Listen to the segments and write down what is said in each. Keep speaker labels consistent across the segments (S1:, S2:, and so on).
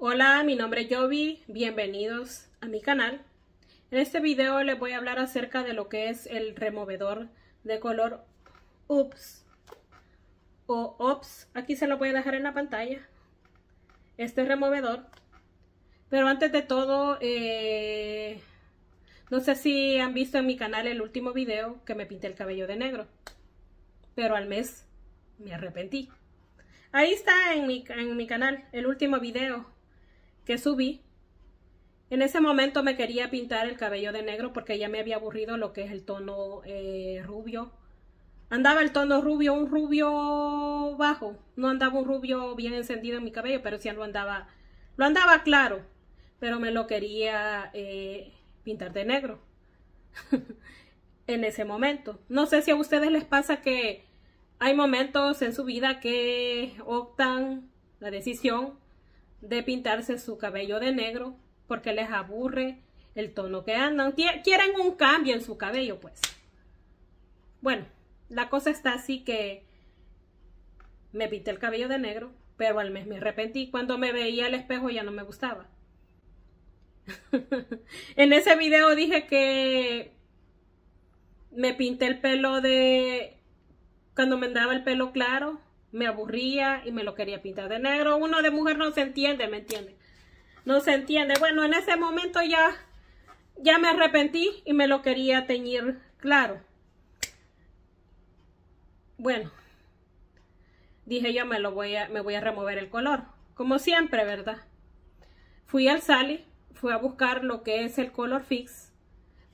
S1: Hola, mi nombre es Jovi, bienvenidos a mi canal. En este video les voy a hablar acerca de lo que es el removedor de color OOPS o OPS. Aquí se lo voy a dejar en la pantalla, este removedor. Pero antes de todo, eh, no sé si han visto en mi canal el último video que me pinté el cabello de negro. Pero al mes me arrepentí. Ahí está en mi, en mi canal el último video que subí. En ese momento me quería pintar el cabello de negro porque ya me había aburrido lo que es el tono eh, rubio. Andaba el tono rubio, un rubio bajo. No andaba un rubio bien encendido en mi cabello, pero sí lo andaba, lo andaba claro. Pero me lo quería eh, pintar de negro. en ese momento. No sé si a ustedes les pasa que hay momentos en su vida que optan la decisión de pintarse su cabello de negro porque les aburre el tono que andan. Quieren un cambio en su cabello, pues. Bueno, la cosa está así que me pinté el cabello de negro, pero al mes me arrepentí. Cuando me veía el espejo ya no me gustaba. en ese video dije que me pinté el pelo de... Cuando me andaba el pelo claro, me aburría y me lo quería pintar de negro. Uno de mujer no se entiende, ¿me entiende? No se entiende. Bueno, en ese momento ya, ya me arrepentí y me lo quería teñir claro. Bueno, dije yo me lo voy a, me voy a remover el color. Como siempre, ¿verdad? Fui al Sally, fui a buscar lo que es el color fix.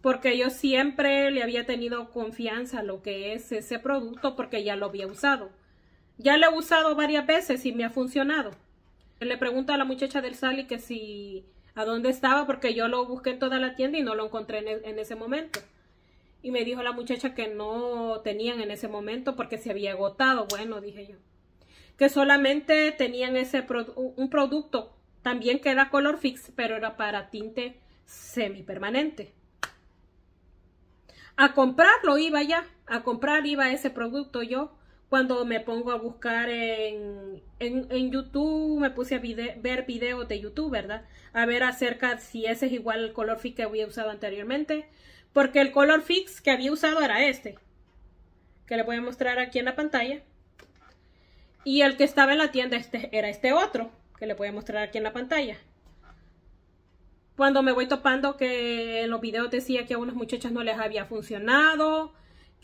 S1: Porque yo siempre le había tenido confianza a lo que es ese producto porque ya lo había usado ya lo he usado varias veces y me ha funcionado. Le pregunto a la muchacha del Sally que si a dónde estaba porque yo lo busqué en toda la tienda y no lo encontré en, e, ese momento. Y me dijo la muchacha que no tenían en ese momento porque se había agotado. Bueno, dije yo. Que solamente tenían ese un producto también que era color fix, pero era para tinte semipermanente. A comprarlo iba ya, a comprar iba ese producto yo cuando me pongo a buscar en, en, YouTube, me puse a ver videos de YouTube, ¿verdad? A ver acerca si ese es igual al color fix que había usado anteriormente. Porque el color fix que había usado era este. Que le voy a mostrar aquí en la pantalla. Y el que estaba en la tienda este, era este otro. Que le voy a mostrar aquí en la pantalla. Cuando me voy topando que en los videos decía que a unas muchachas no les había funcionado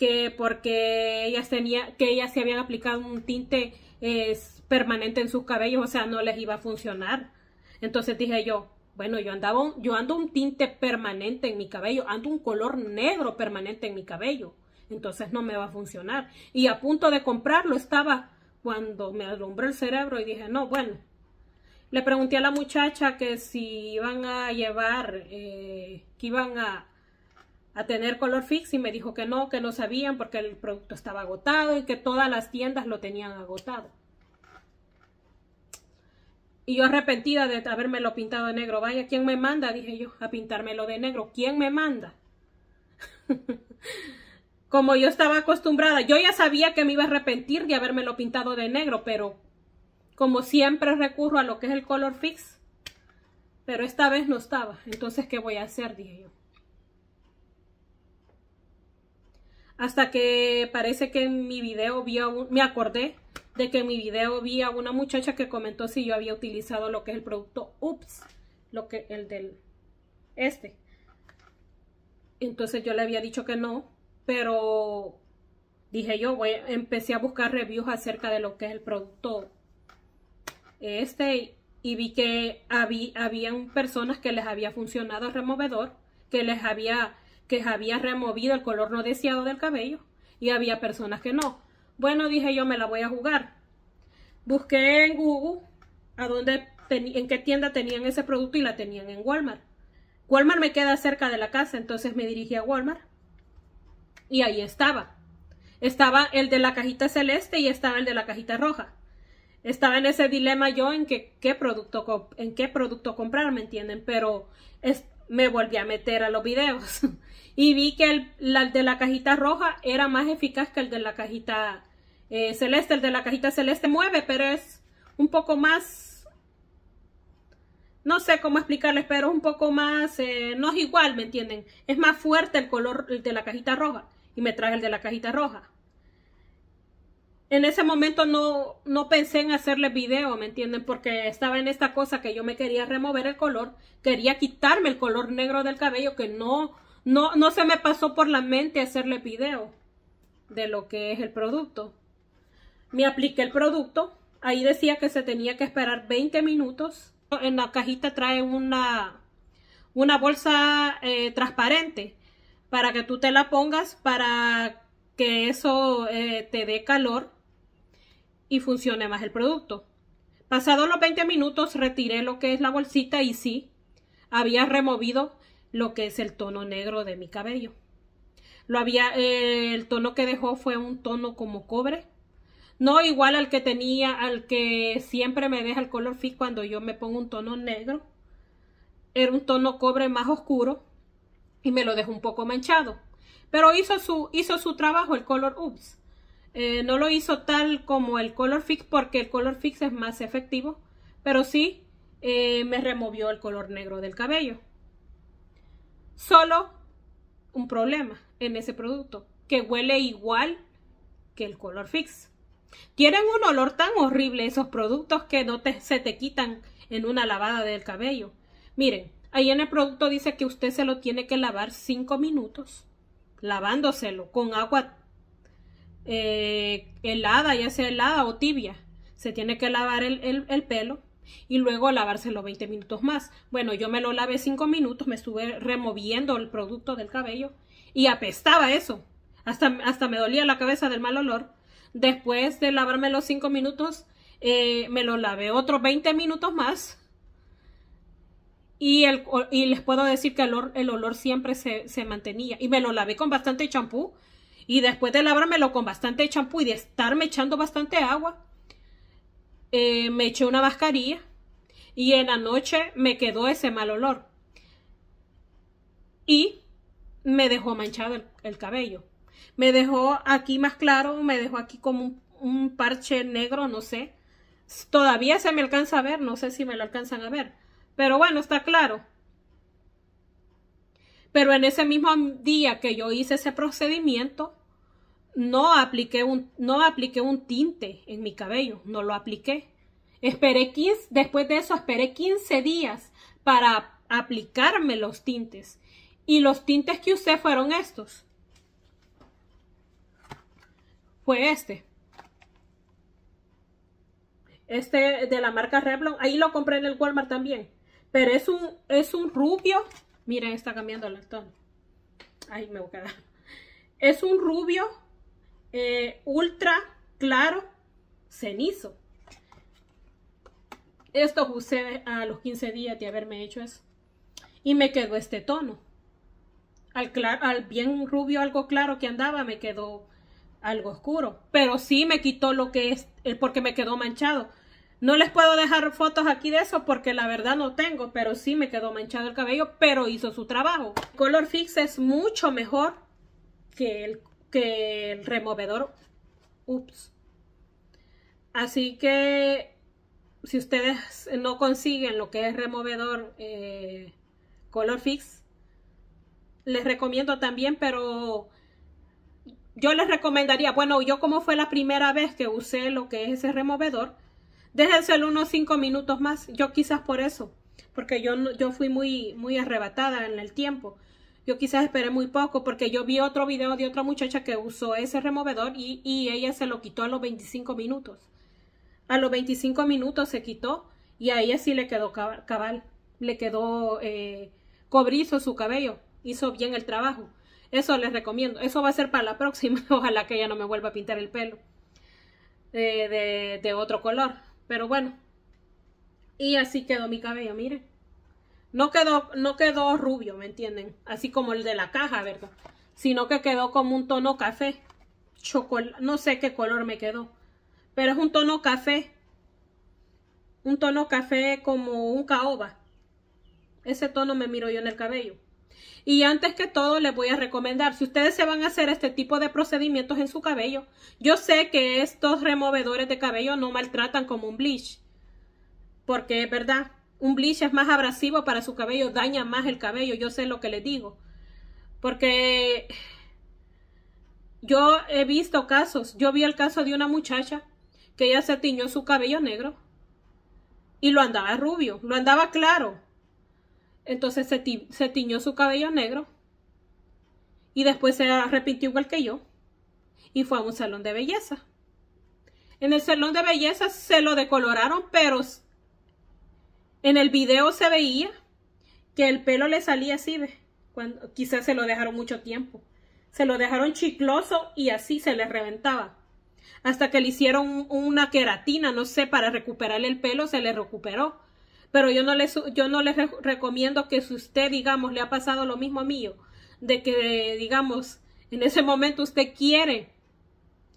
S1: que porque ellas tenía, que ellas se habían aplicado un tinte eh, permanente en sus cabellos, o sea, no les iba a funcionar. Entonces dije yo, bueno, yo andaba, yo ando un tinte permanente en mi cabello, ando un color negro permanente en mi cabello, entonces no me va a funcionar. Y a punto de comprarlo estaba cuando me alumbró el cerebro y dije, no, bueno. Le pregunté a la muchacha que si iban a llevar, eh, que iban a, a tener color fix y me dijo que no, que no sabían porque el producto estaba agotado y que todas las tiendas lo tenían agotado. Y yo arrepentida de lo pintado de negro, vaya, ¿quién me manda? Dije yo, a pintármelo de negro, ¿quién me manda? Como yo estaba acostumbrada, yo ya sabía que me iba a arrepentir de lo pintado de negro, pero como siempre recurro a lo que es el color fix, pero esta vez no estaba, entonces ¿qué voy a hacer? Dije yo. Hasta que parece que en mi video vi a me acordé de que en mi video vi a una muchacha que comentó si yo había utilizado lo que es el producto Ups, lo que el del este. Entonces yo le había dicho que no, pero dije yo, voy, empecé a buscar reviews acerca de lo que es el producto este y vi que había, habían personas que les había funcionado el removedor, que les había que había removido el color no deseado del cabello y había personas que no. Bueno, dije yo me la voy a jugar. Busqué en Google a dónde en qué tienda tenían ese producto y la tenían en Walmart. Walmart me queda cerca de la casa, entonces me dirigí a Walmart y ahí estaba. Estaba el de la cajita celeste y estaba el de la cajita roja. Estaba en ese dilema yo en qué producto en qué producto comprar, ¿me entienden? Pero es, me volví a meter a los videos y vi que el, de la cajita roja era más eficaz que el de la cajita eh, celeste. El de la cajita celeste mueve, pero es un poco más, no sé cómo explicarles, pero es un poco más, eh, no es igual, ¿me entienden? Es más fuerte el color de la cajita roja y me traje el de la cajita roja en ese momento no, no pensé en hacerle video, ¿me entienden? Porque estaba en esta cosa que yo me quería remover el color, quería quitarme el color negro del cabello, que no, no, no se me pasó por la mente hacerle video de lo que es el producto. Me apliqué el producto, ahí decía que se tenía que esperar 20 minutos. En la cajita trae una, una bolsa eh, transparente para que tú te la pongas para que eso eh, te dé calor y funcione más el producto. Pasados los 20 minutos retiré lo que es la bolsita y sí, había removido lo que es el tono negro de mi cabello. Lo había, eh, el tono que dejó fue un tono como cobre, no igual al que tenía, al que siempre me deja el color fix. cuando yo me pongo un tono negro. Era un tono cobre más oscuro y me lo dejó un poco manchado. Pero hizo su, hizo su trabajo el color Ups. Eh, no lo hizo tal como el color fix porque el color fix es más efectivo, pero sí eh, me removió el color negro del cabello. Solo un problema en ese producto, que huele igual que el color fix. Tienen un olor tan horrible esos productos que no se te quitan en una lavada del cabello. Miren, ahí en el producto dice que usted se lo tiene que lavar 5 minutos, lavándoselo con agua eh, helada, ya sea helada o tibia. Se tiene que lavar el, pelo y luego lavárselo 20 minutos más. Bueno, yo me lo lavé 5 minutos, me estuve removiendo el producto del cabello y apestaba eso. Hasta, hasta me dolía la cabeza del mal olor. Después de lavarme los 5 minutos, eh, me lo lavé otros 20 minutos más. Y, y les puedo decir que el olor, siempre se, se mantenía. Y me lo lavé con bastante champú y después de lavármelo con bastante champú y de estarme echando bastante agua, eh, me eché una mascarilla y en la noche me quedó ese mal olor. Y me dejó manchado el, cabello. Me dejó aquí más claro, me dejó aquí como un parche negro, no sé. Todavía se me alcanza a ver, no sé si me lo alcanzan a ver. Pero bueno, está claro. Pero en ese mismo día que yo hice ese procedimiento, no apliqué un, no un tinte en mi cabello, no lo apliqué. Esperé 15, después de eso esperé 15 días para aplicarme los tintes. Y los tintes que usé fueron estos. Fue este. Este de la marca Revlon. Ahí lo compré en el Walmart también. Pero es un, es un rubio. Miren, está cambiando el tono. Ahí me voy a quedar. Es un rubio eh, ultra claro cenizo. Esto usé a los 15 días de haberme hecho eso. Y me quedó este tono. Al, al bien rubio, algo claro que andaba, me quedó algo oscuro. Pero sí me quitó lo que es, eh, porque me quedó manchado. No les puedo dejar fotos aquí de eso porque la verdad no tengo, pero sí me quedó manchado el cabello, pero hizo su trabajo. color fix es mucho mejor que el que el removedor. Ups. Así que si ustedes no consiguen lo que es removedor eh, color fix, les recomiendo también, pero yo les recomendaría, bueno, yo como fue la primera vez que usé lo que es ese removedor, déjenselo unos 5 minutos más, yo quizás por eso, porque yo, yo fui muy, muy arrebatada en el tiempo. Yo quizás esperé muy poco porque yo vi otro video de otra muchacha que usó ese removedor y, ella se lo quitó a los 25 minutos. A los 25 minutos se quitó y a ella sí le quedó cabal, le quedó eh, cobrizo su cabello, hizo bien el trabajo. Eso les recomiendo, eso va a ser para la próxima, ojalá que ella no me vuelva a pintar el pelo eh, de, de otro color, pero bueno. Y así quedó mi cabello, miren. No quedó, no quedó rubio, ¿me entienden? Así como el de la caja, ¿verdad? Sino que quedó como un tono café. chocolate, no sé qué color me quedó. Pero es un tono café. Un tono café como un caoba. Ese tono me miro yo en el cabello. Y antes que todo les voy a recomendar, si ustedes se van a hacer este tipo de procedimientos en su cabello, yo sé que estos removedores de cabello no maltratan como un bleach, porque es verdad, un bleach es más abrasivo para su cabello, daña más el cabello, yo sé lo que le digo. Porque yo he visto casos, yo vi el caso de una muchacha que ella se tiñó su cabello negro y lo andaba rubio, lo andaba claro. Entonces se, se tiñó su cabello negro y después se arrepintió igual que yo y fue a un salón de belleza. En el salón de belleza se lo decoloraron, pero en el video se veía que el pelo le salía así, ¿ves? Cuando, quizás se lo dejaron mucho tiempo. Se lo dejaron chicloso y así se le reventaba. Hasta que le hicieron una queratina, no sé, para recuperarle el pelo, se le recuperó. Pero yo no les, yo no recomiendo que si usted, digamos, le ha pasado lo mismo a mí, de que, digamos, en ese momento usted quiere,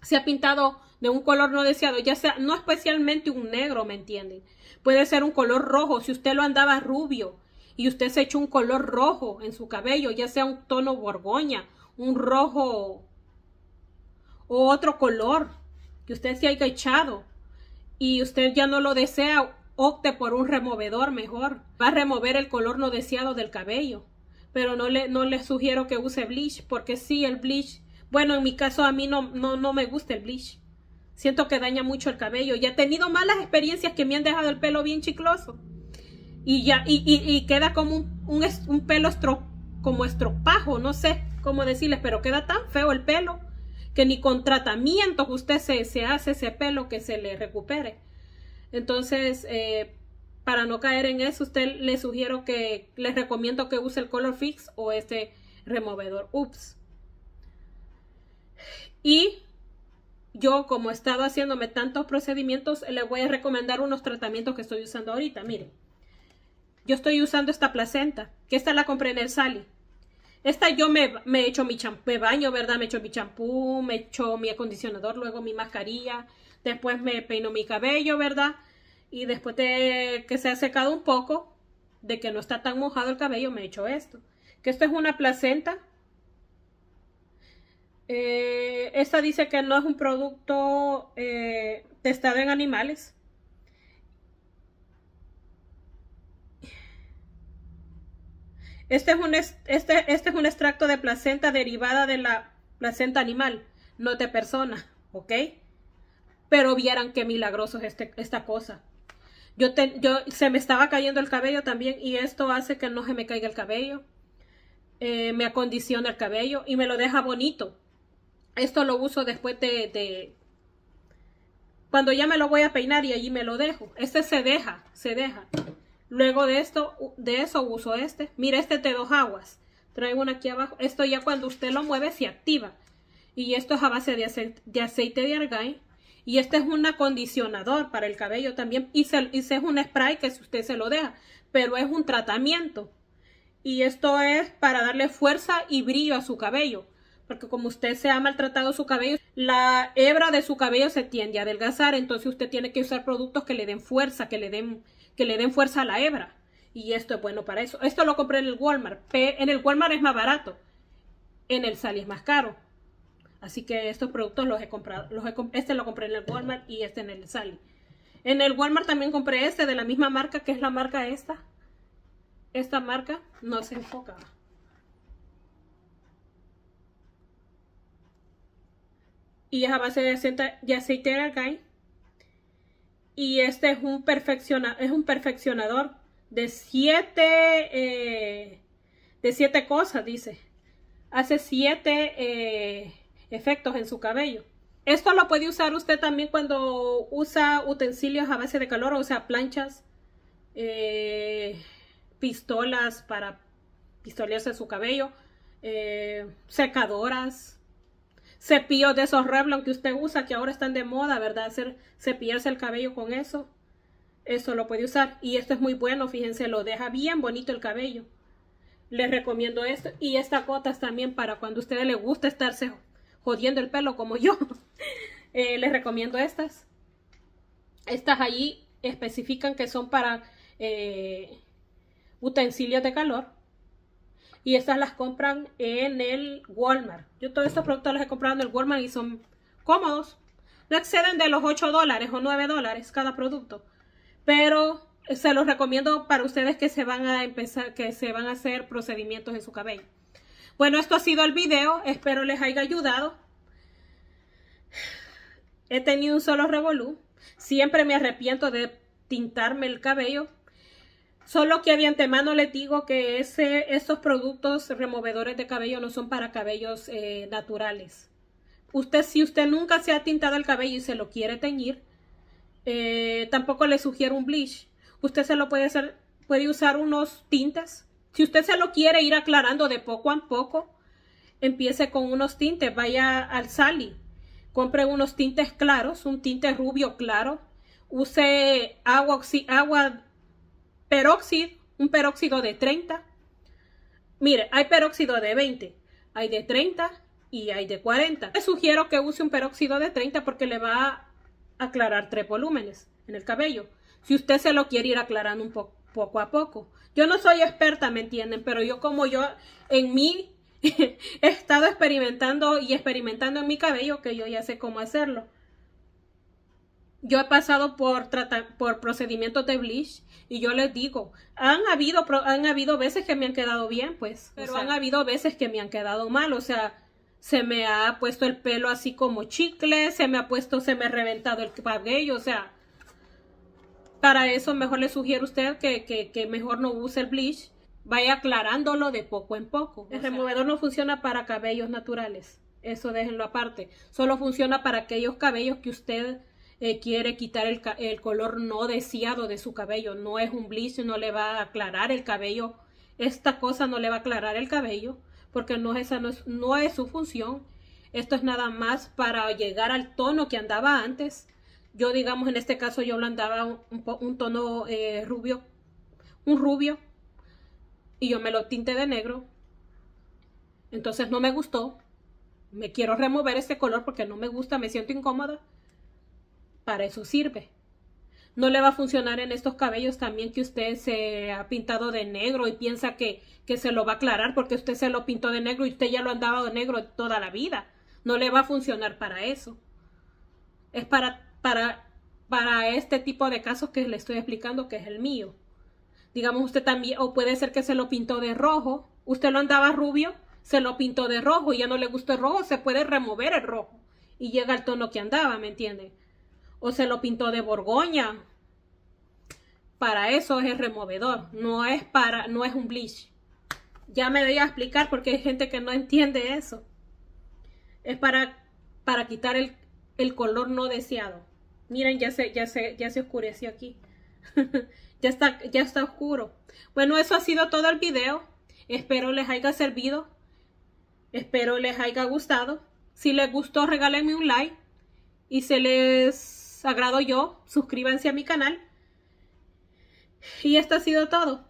S1: se ha pintado de un color no deseado, ya sea, no especialmente un negro, ¿me entienden? Puede ser un color rojo, si usted lo andaba rubio y usted se echó un color rojo en su cabello, ya sea un tono borgoña, un rojo o otro color que usted se haya echado y usted ya no lo desea, opte por un removedor mejor. Va a remover el color no deseado del cabello. Pero no le, no le sugiero que use bleach porque si el bleach, bueno, en mi caso a mí no, no, no me gusta el bleach. Siento que daña mucho el cabello. Y he tenido malas experiencias que me han dejado el pelo bien chicloso. Y ya, y, queda como un, un, pelo como estropajo, no sé cómo decirles, pero queda tan feo el pelo que ni con tratamiento usted se, hace ese pelo que se le recupere. Entonces, eh, para no caer en eso, usted le sugiero que, les recomiendo que use el Color Fix o este removedor. Ups. Y yo como he estado haciéndome tantos procedimientos, les voy a recomendar unos tratamientos que estoy usando ahorita. Miren, yo estoy usando esta placenta, que esta la compré en el Sally. Esta yo me, he hecho mi champú, me baño, ¿verdad? Me hecho mi champú, me hecho mi acondicionador, luego mi mascarilla, después me peino mi cabello, ¿verdad? Y después de que se ha secado un poco, de que no está tan mojado el cabello, me he hecho esto. Que esto es una placenta eh, esta dice que no es un producto eh, testado en animales. Este es, un, este, este es un extracto de placenta derivada de la placenta animal, no de persona, ¿ok? Pero vieran qué milagroso es este, esta cosa. Yo, se me estaba cayendo el cabello también y esto hace que no se me caiga el cabello. Eh, me acondiciona el cabello y me lo deja bonito. Esto lo uso después de, cuando ya me lo voy a peinar y allí me lo dejo. Este se deja, se deja. Luego de esto, de eso uso este. Mira este de dos aguas. Traigo uno aquí abajo. Esto ya cuando usted lo mueve se activa. Y esto es a base de aceite de, aceite argán. Y este es un acondicionador para el cabello también. Y, se, es un spray que si usted se lo deja. Pero es un tratamiento. Y esto es para darle fuerza y brillo a su cabello porque como usted se ha maltratado su cabello, la hebra de su cabello se tiende a adelgazar, entonces usted tiene que usar productos que le den fuerza, que le den, que le den fuerza a la hebra. Y esto es bueno para eso. Esto lo compré en el Walmart. En el Walmart es más barato. En el Sally es más caro. Así que estos productos los he comprado. Los este lo compré en el Walmart y este en el Sally. En el Walmart también compré este de la misma marca, que es la marca esta. Esta marca no se enfoca. y es a base de aceite de, aceite de Y este es un, es un perfeccionador de siete, eh, de siete cosas, dice. Hace siete eh, efectos en su cabello. Esto lo puede usar usted también cuando usa utensilios a base de calor, o sea, planchas, eh, pistolas para pistolearse su cabello, secadoras, cepillos de esos Revlon que usted usa, que ahora están de moda, ¿verdad? Hacer cepillarse el cabello con eso. Eso lo puede usar. Y esto es muy bueno, fíjense, lo deja bien bonito el cabello. Les recomiendo esto. Y estas gotas también para cuando a ustedes les gusta estarse jodiendo el pelo como yo. Eh, les recomiendo estas. Estas allí especifican que son para eh, utensilios de calor y estas las compran en el Walmart. Yo todos estos productos los he comprado en el Walmart y son cómodos. No exceden de los 8 dólares o 9 dólares cada producto. Pero eh, se los recomiendo para ustedes que se van a empezar, que se van a hacer procedimientos en su cabello. Bueno, esto ha sido el video. Espero les haya ayudado. He tenido un solo revolú. Siempre me arrepiento de tintarme el cabello Solo que de antemano les digo que ese, estos productos removedores de cabello no son para cabellos eh, naturales. Usted, si usted nunca se ha tintado el cabello y se lo quiere teñir, eh, tampoco le sugiero un bleach. Usted se lo puede hacer, puede usar unos tintes. Si usted se lo quiere ir aclarando de poco a poco, empiece con unos tintes. Vaya al Sally, compre unos tintes claros, un tinte rubio claro. Use agua, agua peróxido, un peróxido de 30. Mire, hay peróxido de 20, hay de 30 y hay de 40. Le sugiero que use un peróxido de 30 porque le va a aclarar tres volúmenes en el cabello. Si usted se lo quiere ir aclarando un poco a poco. Yo no soy experta, ¿me entienden? Pero yo como yo en mí he estado experimentando y experimentando en mi cabello que yo ya sé cómo hacerlo yo he pasado por, por procedimientos de bleach y yo les digo, han habido, han habido veces que me han quedado bien, pues, pero han habido veces que me han quedado mal, o sea, se me ha puesto el pelo así como chicle, se me ha puesto, se me ha reventado el cabello, o sea, para eso mejor le sugiero a usted que, mejor no use el bleach, vaya aclarándolo de poco en poco. El removedor no funciona para cabellos naturales, eso déjenlo aparte, solo funciona para aquellos cabellos que usted eh, quiere quitar el, color no deseado de su cabello. No es un bleach, no le va a aclarar el cabello. Esta cosa no le va a aclarar el cabello porque no, esa no es, su función. Esto es nada más para llegar al tono que andaba antes. Yo, digamos, en este caso yo andaba un, tono eh, rubio, un rubio, y yo me lo tinte de negro. Entonces no me gustó. Me quiero remover este color porque no me gusta, me siento incómoda para eso sirve. No le va a funcionar en estos cabellos también que usted se ha pintado de negro y piensa que, que se lo va a aclarar porque usted se lo pintó de negro y usted ya lo andaba de negro toda la vida. No le va a funcionar para eso. Es para, para, para este tipo de casos que le estoy explicando que es el mío. Digamos usted también, o puede ser que se lo pintó de rojo. Usted lo andaba rubio, se lo pintó de rojo y ya no le gustó el rojo, se puede remover el rojo y llega al tono que andaba, ¿me entiende? o se lo pintó de Borgoña. Para eso es el removedor, no es para, no es un bleach. Ya me voy a explicar porque hay gente que no entiende eso. Es para, para quitar el, color no deseado. Miren, ya se, ya se, ya se oscureció aquí. ya está, ya está oscuro. Bueno, eso ha sido todo el video. Espero les haya servido. Espero les haya gustado. Si les gustó, regálenme un like. Y se les Sagrado Yo, suscríbanse a mi canal. Y esto ha sido todo.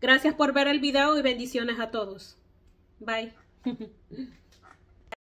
S1: Gracias por ver el video y bendiciones a todos. Bye.